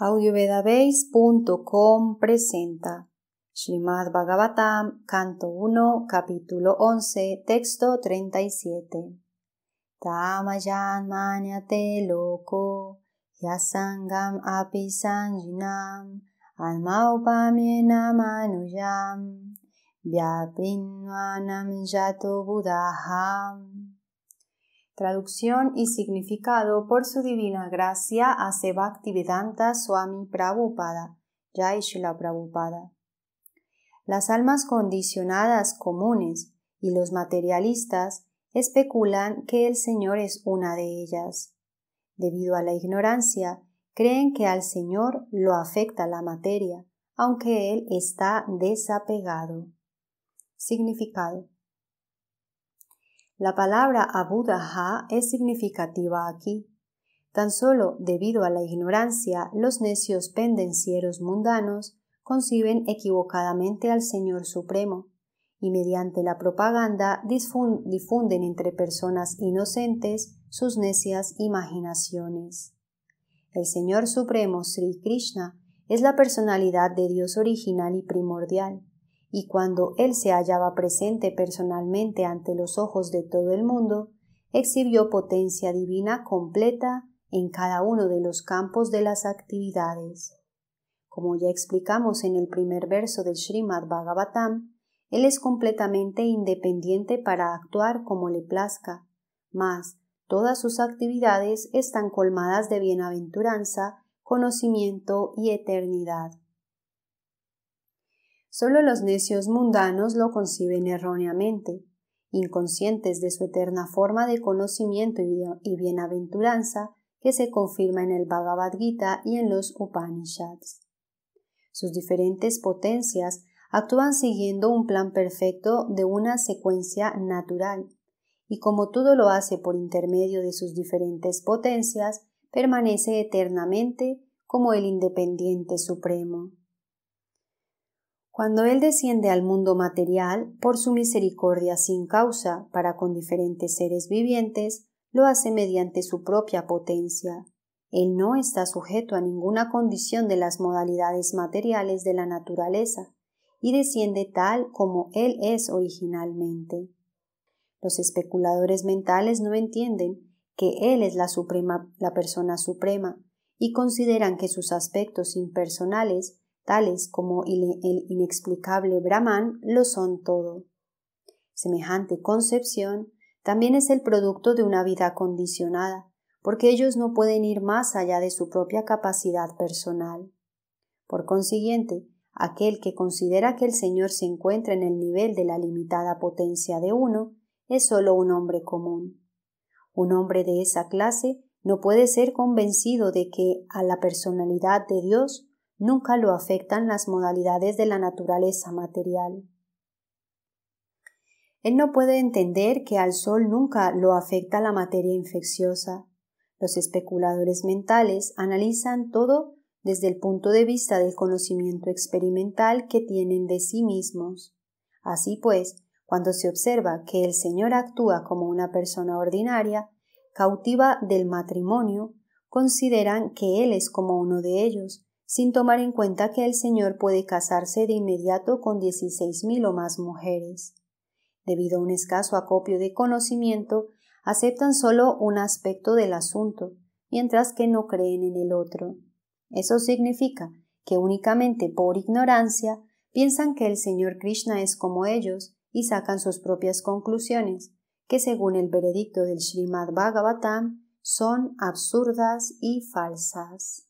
audiovedabase.com presenta Srimad Bhagavatam, canto 1, capítulo 11, texto 37. Tamayan manyate loco, yasangam api sanjinam, alma manuyam, budaham. Traducción y significado por su divina gracia a Sebaktivedanta Swami Prabhupada, Jai Prabhupada. Las almas condicionadas comunes y los materialistas especulan que el Señor es una de ellas. Debido a la ignorancia, creen que al Señor lo afecta la materia, aunque Él está desapegado. Significado la palabra abudaha es significativa aquí. Tan solo debido a la ignorancia, los necios pendencieros mundanos conciben equivocadamente al Señor Supremo, y mediante la propaganda difunden entre personas inocentes sus necias imaginaciones. El Señor Supremo Sri Krishna es la personalidad de Dios original y primordial y cuando él se hallaba presente personalmente ante los ojos de todo el mundo, exhibió potencia divina completa en cada uno de los campos de las actividades. Como ya explicamos en el primer verso del Srimad Bhagavatam, él es completamente independiente para actuar como le plazca, mas todas sus actividades están colmadas de bienaventuranza, conocimiento y eternidad. Solo los necios mundanos lo conciben erróneamente, inconscientes de su eterna forma de conocimiento y bienaventuranza que se confirma en el Bhagavad Gita y en los Upanishads. Sus diferentes potencias actúan siguiendo un plan perfecto de una secuencia natural, y como todo lo hace por intermedio de sus diferentes potencias, permanece eternamente como el independiente supremo. Cuando Él desciende al mundo material, por su misericordia sin causa para con diferentes seres vivientes, lo hace mediante su propia potencia. Él no está sujeto a ninguna condición de las modalidades materiales de la naturaleza, y desciende tal como Él es originalmente. Los especuladores mentales no entienden que Él es la, suprema, la persona suprema, y consideran que sus aspectos impersonales tales como el inexplicable Brahman, lo son todo. Semejante concepción también es el producto de una vida condicionada, porque ellos no pueden ir más allá de su propia capacidad personal. Por consiguiente, aquel que considera que el Señor se encuentra en el nivel de la limitada potencia de uno, es sólo un hombre común. Un hombre de esa clase no puede ser convencido de que a la personalidad de Dios nunca lo afectan las modalidades de la naturaleza material. Él no puede entender que al Sol nunca lo afecta la materia infecciosa. Los especuladores mentales analizan todo desde el punto de vista del conocimiento experimental que tienen de sí mismos. Así pues, cuando se observa que el Señor actúa como una persona ordinaria, cautiva del matrimonio, consideran que Él es como uno de ellos, sin tomar en cuenta que el señor puede casarse de inmediato con mil o más mujeres. Debido a un escaso acopio de conocimiento, aceptan solo un aspecto del asunto, mientras que no creen en el otro. Eso significa que únicamente por ignorancia piensan que el Señor Krishna es como ellos y sacan sus propias conclusiones, que según el veredicto del Srimad Bhagavatam son absurdas y falsas.